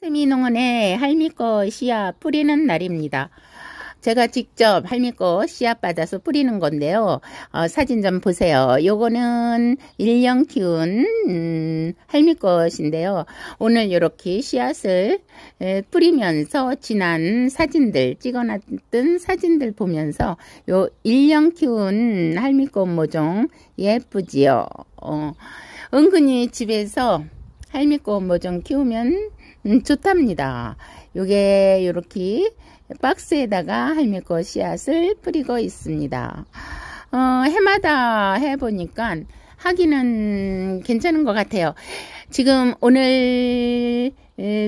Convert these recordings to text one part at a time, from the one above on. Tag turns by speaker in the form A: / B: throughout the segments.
A: 세미농원의 할미꽃 씨앗 뿌리는 날입니다. 제가 직접 할미꽃 씨앗 받아서 뿌리는 건데요. 어, 사진 좀 보세요. 요거는 1년 키운 음, 할미꽃인데요. 오늘 이렇게 씨앗을 에, 뿌리면서 지난 사진들 찍어놨던 사진들 보면서 요 1년 키운 할미꽃 모종 예쁘지요. 어, 은근히 집에서 할미꽃 모종 키우면 음, 좋답니다. 요게 요렇게 박스에다가 할미꽃 씨앗을 뿌리고 있습니다. 어, 해마다 해보니까 하기는 괜찮은 것 같아요. 지금 오늘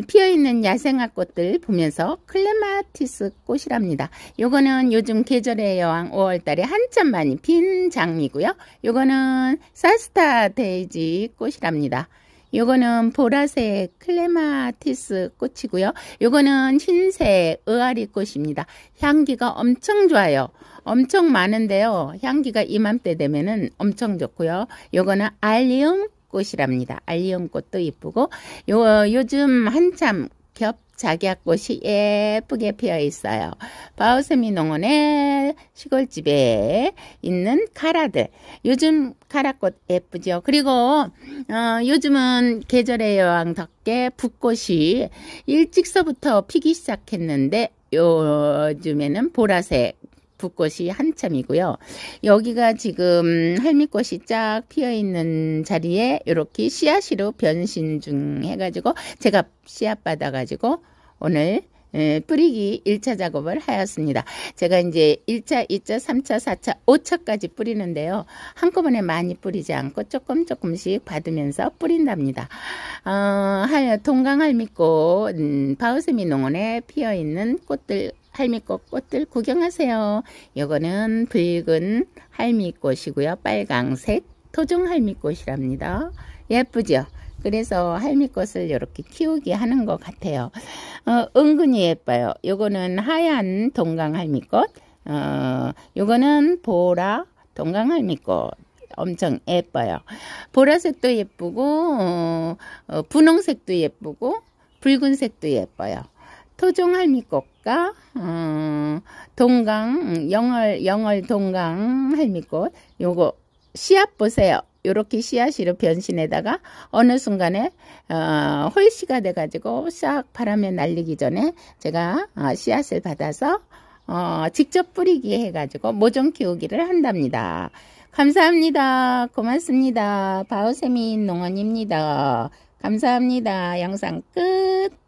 A: 피어있는 야생화 꽃들 보면서 클레마티스 꽃이랍니다. 요거는 요즘 계절의 여왕 5월달에 한참 많이 핀 장미고요. 요거는 사스타 데이지 꽃이랍니다. 요거는 보라색 클레마티스 꽃이고요. 요거는 흰색 의아리 꽃입니다. 향기가 엄청 좋아요. 엄청 많은데요. 향기가 이맘때 되면은 엄청 좋고요. 요거는 알리움 꽃이랍니다. 알리움 꽃도 이쁘고 요 요즘 한참 겹 작약꽃이 예쁘게 피어 있어요. 바우세미 농원의 시골집에 있는 카라들. 요즘 카라꽃 예쁘죠. 그리고 어, 요즘은 계절의 여왕덕게 붓꽃이 일찍서부터 피기 시작했는데 요즘에는 보라색 북꽃이 한참이고요. 여기가 지금 할미꽃이 쫙 피어있는 자리에 이렇게 씨앗으로 변신 중 해가지고 제가 씨앗 받아가지고 오늘 뿌리기 1차 작업을 하였습니다. 제가 이제 1차, 2차, 3차, 4차, 5차까지 뿌리는데요. 한꺼번에 많이 뿌리지 않고 조금 조금씩 받으면서 뿌린답니다. 어, 동강할미꽃 음, 바우세미 농원에 피어있는 꽃들 할미꽃 꽃들 구경하세요. 요거는 붉은 할미꽃이고요. 빨강색 토종 할미꽃이랍니다. 예쁘죠? 그래서 할미꽃을 이렇게 키우게 하는 것 같아요. 어, 은근히 예뻐요. 요거는 하얀 동강 할미꽃. 어, 요거는 보라 동강 할미꽃. 엄청 예뻐요. 보라색도 예쁘고 어, 어 분홍색도 예쁘고 붉은색도 예뻐요. 토종할미꽃과 어, 동강 영월 영월 동강 할미꽃 요거 씨앗 보세요. 요렇게 씨앗으로 변신에다가 어느 순간에 어, 홀씨가 돼가지고 싹 바람에 날리기 전에 제가 어, 씨앗을 받아서 어, 직접 뿌리기 해가지고 모종 키우기를 한답니다. 감사합니다. 고맙습니다. 바오세민 농원입니다. 감사합니다. 영상 끝.